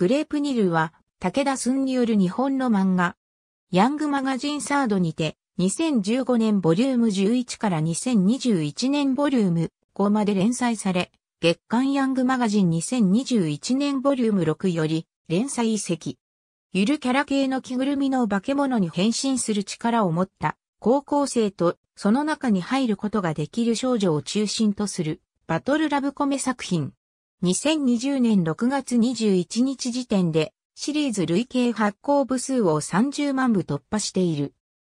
グレープニルは、武田寸による日本の漫画。ヤングマガジンサードにて、2015年ボリューム11から2021年ボリューム5まで連載され、月刊ヤングマガジン2021年ボリューム6より連載移籍。ゆるキャラ系の着ぐるみの化け物に変身する力を持った高校生とその中に入ることができる少女を中心とするバトルラブコメ作品。2020年6月21日時点で、シリーズ累計発行部数を30万部突破している。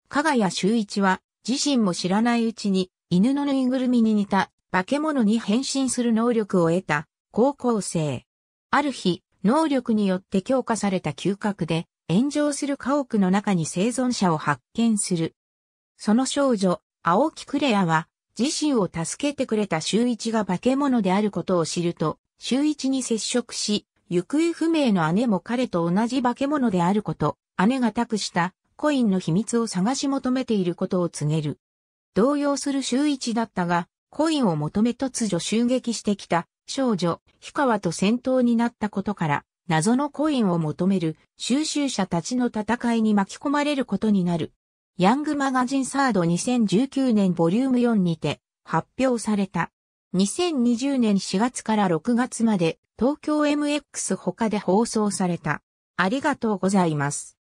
加賀谷修一は、自身も知らないうちに、犬のぬいぐるみに似た、化け物に変身する能力を得た、高校生。ある日、能力によって強化された嗅覚で、炎上する家屋の中に生存者を発見する。その少女、青木クレアは、自身を助けてくれた周一が化け物であることを知ると、周一に接触し、行方不明の姉も彼と同じ化け物であること、姉が託したコインの秘密を探し求めていることを告げる。動揺する周一だったが、コインを求め突如襲撃してきた少女、氷川と戦闘になったことから、謎のコインを求める収集者たちの戦いに巻き込まれることになる。ヤングマガジンサード2019年ボリューム4にて発表された。2020年4月から6月まで東京 MX 他で放送された。ありがとうございます。